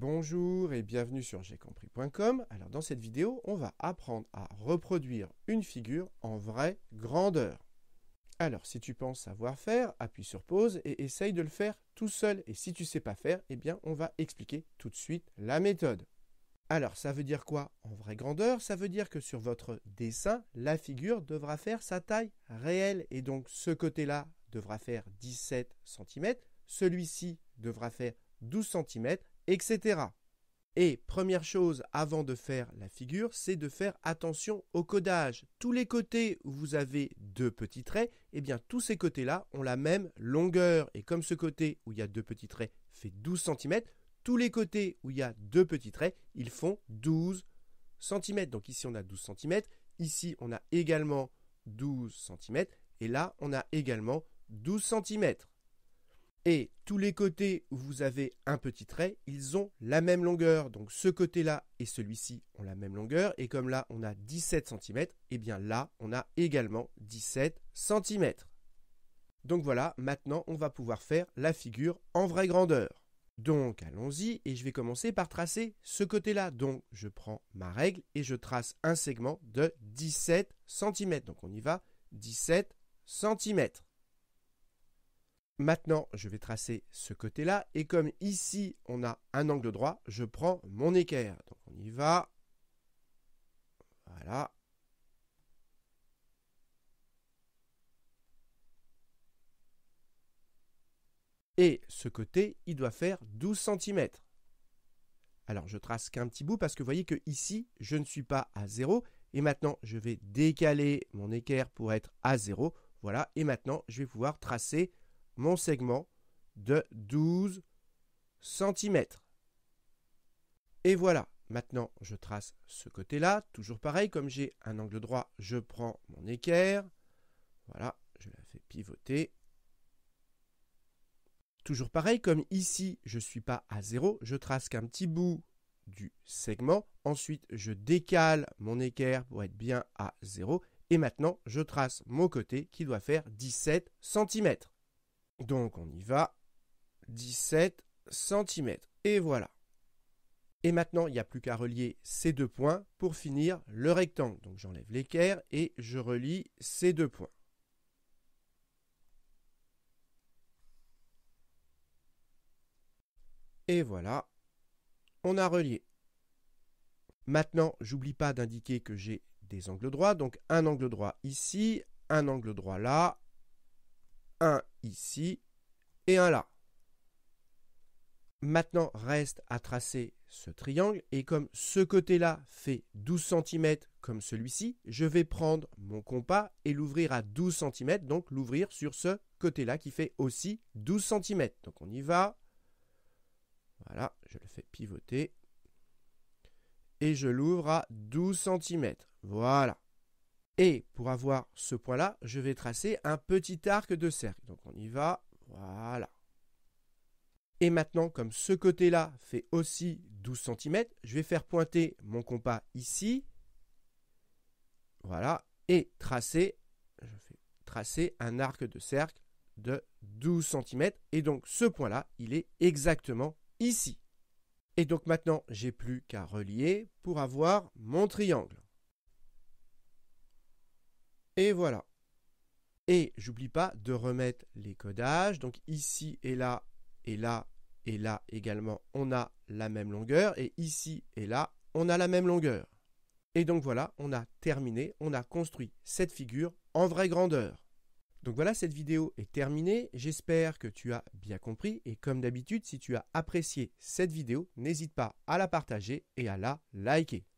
Bonjour et bienvenue sur jcompris.com. Alors dans cette vidéo, on va apprendre à reproduire une figure en vraie grandeur. Alors si tu penses savoir faire, appuie sur pause et essaye de le faire tout seul. Et si tu ne sais pas faire, eh bien on va expliquer tout de suite la méthode. Alors ça veut dire quoi en vraie grandeur Ça veut dire que sur votre dessin, la figure devra faire sa taille réelle. Et donc ce côté-là devra faire 17 cm, celui-ci devra faire 12 cm etc. Et première chose avant de faire la figure, c'est de faire attention au codage. Tous les côtés où vous avez deux petits traits, eh bien tous ces côtés-là ont la même longueur. Et comme ce côté où il y a deux petits traits fait 12 cm, tous les côtés où il y a deux petits traits, ils font 12 cm. Donc ici on a 12 cm, ici on a également 12 cm, et là on a également 12 cm. Et tous les côtés où vous avez un petit trait, ils ont la même longueur. Donc ce côté-là et celui-ci ont la même longueur. Et comme là, on a 17 cm, et bien là, on a également 17 cm. Donc voilà, maintenant, on va pouvoir faire la figure en vraie grandeur. Donc allons-y et je vais commencer par tracer ce côté-là. Donc je prends ma règle et je trace un segment de 17 cm. Donc on y va, 17 cm. Maintenant, je vais tracer ce côté-là. Et comme ici, on a un angle droit, je prends mon équerre. Donc, on y va. Voilà. Et ce côté, il doit faire 12 cm. Alors, je trace qu'un petit bout parce que vous voyez que ici, je ne suis pas à 0. Et maintenant, je vais décaler mon équerre pour être à 0. Voilà. Et maintenant, je vais pouvoir tracer mon segment de 12 cm. Et voilà, maintenant je trace ce côté-là, toujours pareil, comme j'ai un angle droit, je prends mon équerre, voilà, je la fais pivoter. Toujours pareil, comme ici je ne suis pas à 0, je trace qu'un petit bout du segment, ensuite je décale mon équerre pour être bien à 0, et maintenant je trace mon côté qui doit faire 17 cm. Donc on y va. 17 cm. Et voilà. Et maintenant, il n'y a plus qu'à relier ces deux points pour finir le rectangle. Donc j'enlève l'équerre et je relie ces deux points. Et voilà, on a relié. Maintenant, j'oublie pas d'indiquer que j'ai des angles droits. Donc un angle droit ici, un angle droit là, un ici et un là. Maintenant, reste à tracer ce triangle et comme ce côté-là fait 12 cm comme celui-ci, je vais prendre mon compas et l'ouvrir à 12 cm, donc l'ouvrir sur ce côté-là qui fait aussi 12 cm. Donc on y va. Voilà, je le fais pivoter et je l'ouvre à 12 cm. Voilà. Et pour avoir ce point-là, je vais tracer un petit arc de cercle. Donc on y va, voilà. Et maintenant, comme ce côté-là fait aussi 12 cm, je vais faire pointer mon compas ici. Voilà. Et tracer, je tracer un arc de cercle de 12 cm. Et donc ce point-là, il est exactement ici. Et donc maintenant, j'ai plus qu'à relier pour avoir mon triangle. Et voilà. Et j'oublie pas de remettre les codages. Donc ici et là et là et là également, on a la même longueur. Et ici et là, on a la même longueur. Et donc voilà, on a terminé, on a construit cette figure en vraie grandeur. Donc voilà, cette vidéo est terminée. J'espère que tu as bien compris. Et comme d'habitude, si tu as apprécié cette vidéo, n'hésite pas à la partager et à la liker.